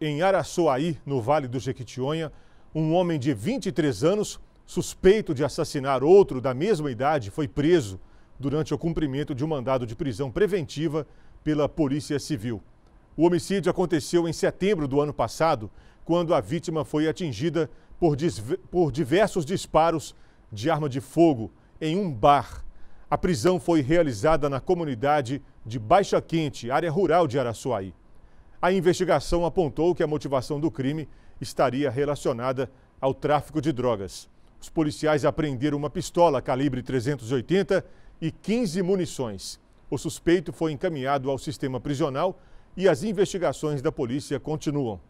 em Araçuaí, no Vale do Jequitinhonha, um homem de 23 anos, suspeito de assassinar outro da mesma idade, foi preso durante o cumprimento de um mandado de prisão preventiva pela Polícia Civil. O homicídio aconteceu em setembro do ano passado, quando a vítima foi atingida por, por diversos disparos de arma de fogo em um bar. A prisão foi realizada na comunidade de Baixa Quente, área rural de Araçuaí. A investigação apontou que a motivação do crime estaria relacionada ao tráfico de drogas. Os policiais apreenderam uma pistola calibre 380 e 15 munições. O suspeito foi encaminhado ao sistema prisional e as investigações da polícia continuam.